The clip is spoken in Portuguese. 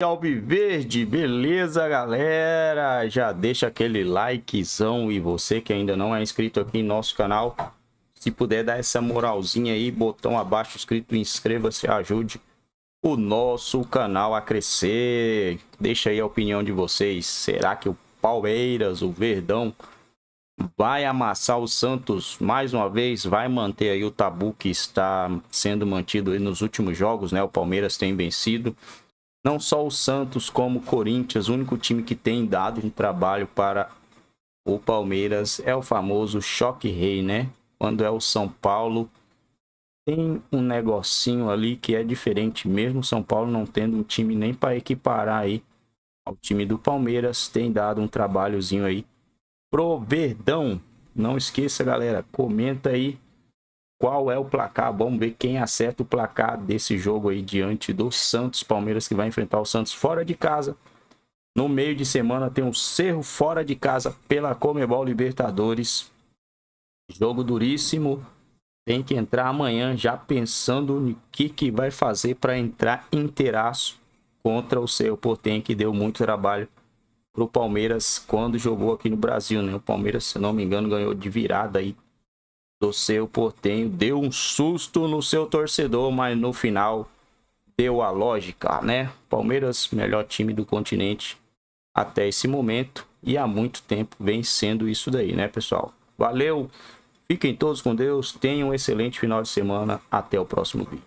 Alviverde, beleza galera? Já deixa aquele likezão e você que ainda não é inscrito aqui em nosso canal, se puder dar essa moralzinha aí, botão abaixo escrito inscreva-se, ajude o nosso canal a crescer. Deixa aí a opinião de vocês, será que o Palmeiras, o Verdão, vai amassar o Santos mais uma vez? Vai manter aí o tabu que está sendo mantido nos últimos jogos, né? O Palmeiras tem vencido. Não só o Santos, como o Corinthians, o único time que tem dado um trabalho para o Palmeiras é o famoso choque rei, né? Quando é o São Paulo, tem um negocinho ali que é diferente, mesmo São Paulo não tendo um time nem para equiparar aí ao time do Palmeiras, tem dado um trabalhozinho aí pro Verdão. Não esqueça, galera, comenta aí qual é o placar. Vamos ver quem acerta o placar desse jogo aí diante do Santos. Palmeiras que vai enfrentar o Santos fora de casa. No meio de semana tem um Cerro fora de casa pela Comebol Libertadores. Jogo duríssimo. Tem que entrar amanhã já pensando no que, que vai fazer para entrar inteiraço contra o seu Portem, que deu muito trabalho para o Palmeiras quando jogou aqui no Brasil. Né? O Palmeiras, se não me engano, ganhou de virada aí do seu portenho deu um susto no seu torcedor, mas no final deu a lógica, né? Palmeiras, melhor time do continente até esse momento e há muito tempo vem sendo isso daí, né, pessoal? Valeu, fiquem todos com Deus, tenham um excelente final de semana, até o próximo vídeo.